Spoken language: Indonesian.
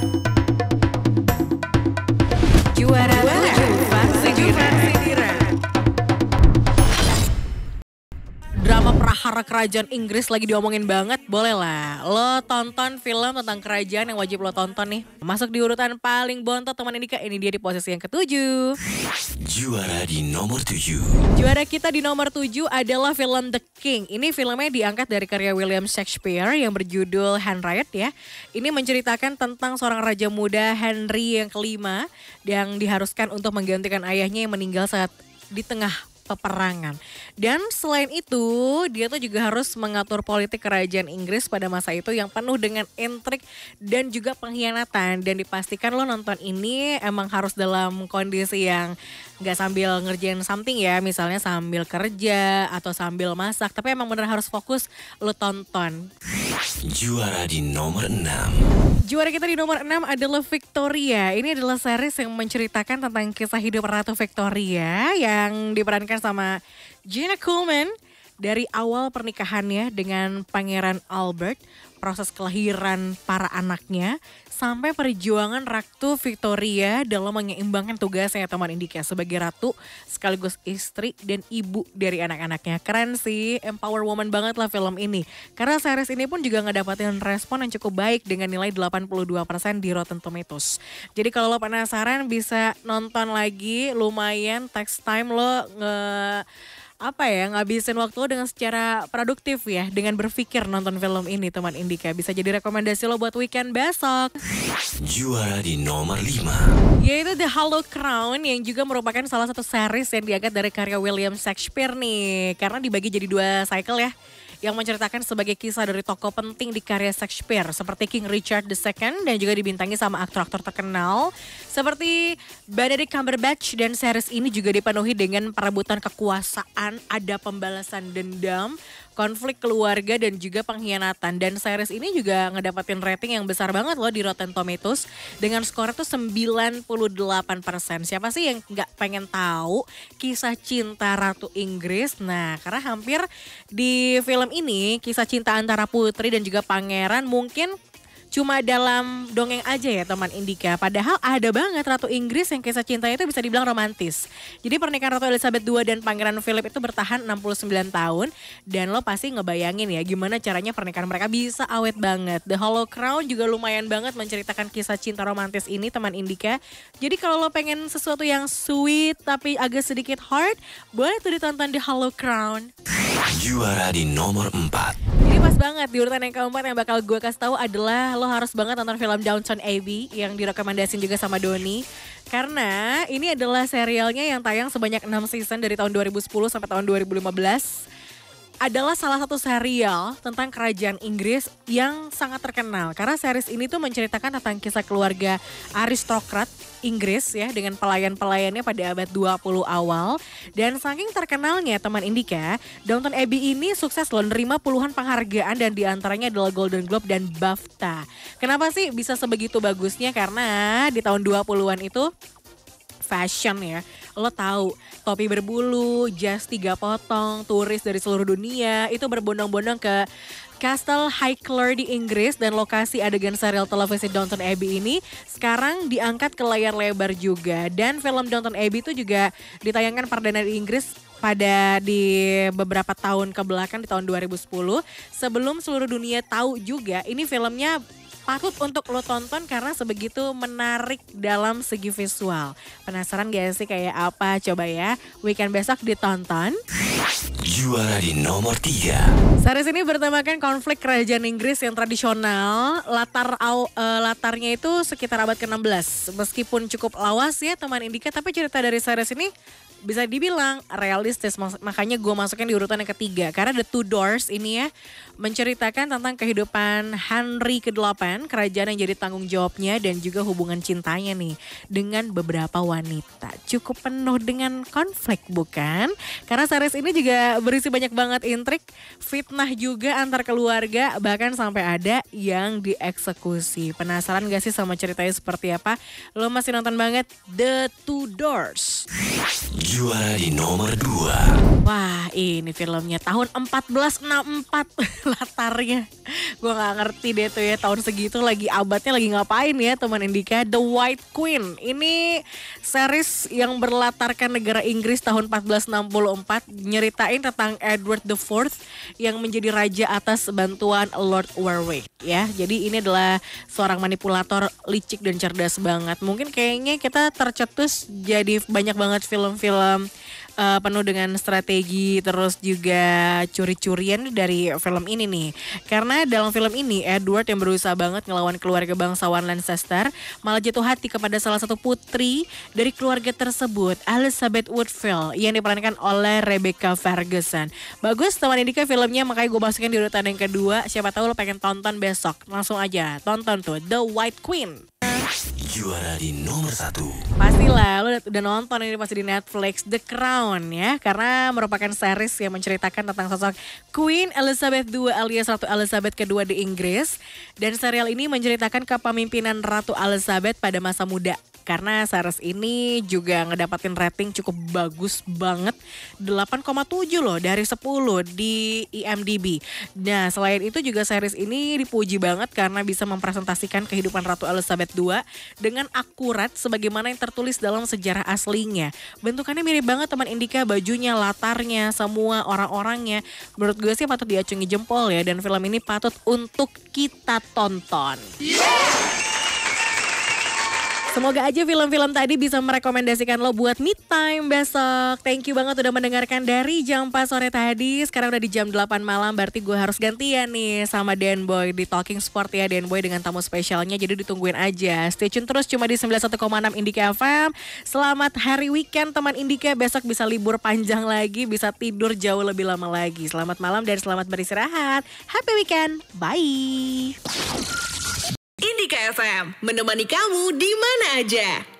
Thank you. karena kerajaan Inggris lagi diomongin banget, boleh lah lo tonton film tentang kerajaan yang wajib lo tonton nih. Masuk di urutan paling bontot teman ini Indika, ini dia di posisi yang ketujuh. Juara di nomor tujuh. Juara kita di nomor tujuh adalah film The King. Ini filmnya diangkat dari karya William Shakespeare yang berjudul Handmaid ya. Ini menceritakan tentang seorang raja muda Henry yang kelima yang diharuskan untuk menggantikan ayahnya yang meninggal saat di tengah peperangan. Dan selain itu, dia tuh juga harus mengatur politik kerajaan Inggris pada masa itu yang penuh dengan intrik dan juga pengkhianatan. Dan dipastikan lo nonton ini emang harus dalam kondisi yang nggak sambil ngerjain something ya, misalnya sambil kerja atau sambil masak. Tapi emang bener harus fokus lo tonton. Juara di nomor 6. Juara kita di nomor 6 adalah Victoria. Ini adalah series yang menceritakan tentang kisah hidup Ratu Victoria yang diperankan sama Gina Coleman dari awal pernikahannya dengan Pangeran Albert proses kelahiran para anaknya sampai perjuangan Ratu Victoria dalam menyeimbangkan tugasnya ya, teman Indika sebagai ratu sekaligus istri dan ibu dari anak-anaknya. Keren sih, empower woman banget lah film ini. Karena series ini pun juga ngedapatin respon yang cukup baik dengan nilai 82% di Rotten Tomatoes. Jadi kalau lo penasaran bisa nonton lagi lumayan text time lo nge apa ya ngabisin waktu lo dengan secara produktif ya dengan berpikir nonton film ini teman Indika bisa jadi rekomendasi lo buat weekend besok. Juara di nomor 5 yaitu The Hollow Crown yang juga merupakan salah satu series yang diangkat dari karya William Shakespeare nih karena dibagi jadi dua cycle ya yang menceritakan sebagai kisah dari tokoh penting di karya Shakespeare seperti King Richard II dan juga dibintangi sama aktor-aktor terkenal seperti Benedict Cumberbatch dan series ini juga dipenuhi dengan perebutan kekuasaan, ada pembalasan dendam, konflik keluarga dan juga pengkhianatan. Dan series ini juga ngedapatin rating yang besar banget loh di Rotten Tomatoes dengan skor tuh 98%. Siapa sih yang nggak pengen tahu kisah cinta Ratu Inggris? Nah, karena hampir di film ini kisah cinta antara putri dan juga pangeran mungkin cuma dalam dongeng aja ya teman Indika. Padahal ada banget Ratu Inggris yang kisah cintanya itu bisa dibilang romantis. Jadi pernikahan Ratu Elizabeth II dan Pangeran Philip itu bertahan 69 tahun. Dan lo pasti ngebayangin ya gimana caranya pernikahan mereka bisa awet banget. The Hollow Crown juga lumayan banget menceritakan kisah cinta romantis ini teman Indika. Jadi kalau lo pengen sesuatu yang sweet tapi agak sedikit hard, boleh tuh ditonton The Hollow Crown. Juara di nomor 4 banget di urutan yang keempat yang bakal gue kasih tahu adalah lo harus banget nonton film Downton Abbey yang direkomendasin juga sama Doni. Karena ini adalah serialnya yang tayang sebanyak 6 season dari tahun 2010 sampai tahun 2015 adalah salah satu serial tentang kerajaan Inggris yang sangat terkenal karena series ini tuh menceritakan tentang kisah keluarga aristokrat Inggris ya dengan pelayan-pelayannya pada abad 20 awal dan saking terkenalnya teman Indika, Downton Abbey ini sukses loh nerima puluhan penghargaan dan diantaranya adalah Golden Globe dan BAFTA. Kenapa sih bisa sebegitu bagusnya? Karena di tahun 20-an itu fashion ya. Lo tahu topi berbulu, jas tiga potong, turis dari seluruh dunia itu berbondong-bondong ke Castle Highclere di Inggris dan lokasi adegan serial televisi Downton Abbey ini sekarang diangkat ke layar lebar juga dan film Downton Abbey itu juga ditayangkan perdana di Inggris pada di beberapa tahun ke belakang di tahun 2010 sebelum seluruh dunia tahu juga ini filmnya patut untuk lo tonton karena sebegitu menarik dalam segi visual. Penasaran gak sih kayak apa? Coba ya, weekend besok ditonton. Juara di nomor 3. Series ini bertemakan konflik kerajaan Inggris yang tradisional. Latar au, uh, latarnya itu sekitar abad ke-16. Meskipun cukup lawas ya teman Indika, tapi cerita dari series ini bisa dibilang realistis makanya gue masukin di urutan yang ketiga karena The Two Doors ini ya menceritakan tentang kehidupan Henry ke-8 Japan, kerajaan yang jadi tanggung jawabnya dan juga hubungan cintanya nih dengan beberapa wanita. Cukup penuh dengan konflik bukan? Karena series ini juga berisi banyak banget intrik, fitnah juga antar keluarga, bahkan sampai ada yang dieksekusi. Penasaran gak sih sama ceritanya seperti apa? Lo masih nonton banget The Two Doors. Juara di nomor 2. Wah ini filmnya tahun 1464 latarnya. Gue gak ngerti deh tuh ya tahun segitu lagi abadnya lagi ngapain ya teman Indika The White Queen ini series yang berlatarkan negara Inggris tahun 1464 nyeritain tentang Edward the Fourth yang menjadi raja atas bantuan Lord Warwick ya jadi ini adalah seorang manipulator licik dan cerdas banget mungkin kayaknya kita tercetus jadi banyak banget film-film uh, penuh dengan strategi terus juga curi-curian dari film ini nih. Karena dalam film ini Edward yang berusaha banget ngelawan keluarga bangsawan Lancaster malah jatuh hati kepada salah satu putri dari keluarga tersebut, Elizabeth Woodville yang diperankan oleh Rebecca Ferguson. Bagus teman ini filmnya makanya gue masukin di urutan yang kedua. Siapa tahu lo pengen tonton besok. Langsung aja tonton tuh The White Queen. Juara di nomor satu. Pastilah, lo udah nonton ini pasti di Netflix, The Crown ya. Karena merupakan series yang menceritakan tentang sosok Queen Elizabeth II alias Ratu Elizabeth II di Inggris. Dan serial ini menceritakan kepemimpinan Ratu Elizabeth pada masa muda karena series ini juga ngedapatin rating cukup bagus banget 8,7 loh dari 10 di IMDb. Nah selain itu juga series ini dipuji banget karena bisa mempresentasikan kehidupan Ratu Elizabeth II dengan akurat sebagaimana yang tertulis dalam sejarah aslinya. Bentukannya mirip banget teman Indika, bajunya, latarnya, semua orang-orangnya. Menurut gue sih patut diacungi jempol ya dan film ini patut untuk kita tonton. Yeah! Semoga aja film-film tadi bisa merekomendasikan lo buat me time besok. Thank you banget udah mendengarkan dari jam 4 sore tadi. Sekarang udah di jam 8 malam berarti gue harus gantian nih sama Dan Boy di Talking Sport ya Dan Boy dengan tamu spesialnya. Jadi ditungguin aja. Stay tune terus cuma di 91,6 Indika FM. Selamat hari weekend teman Indika. Besok bisa libur panjang lagi, bisa tidur jauh lebih lama lagi. Selamat malam dan selamat beristirahat. Happy weekend. Bye. FM, menemani kamu di mana aja.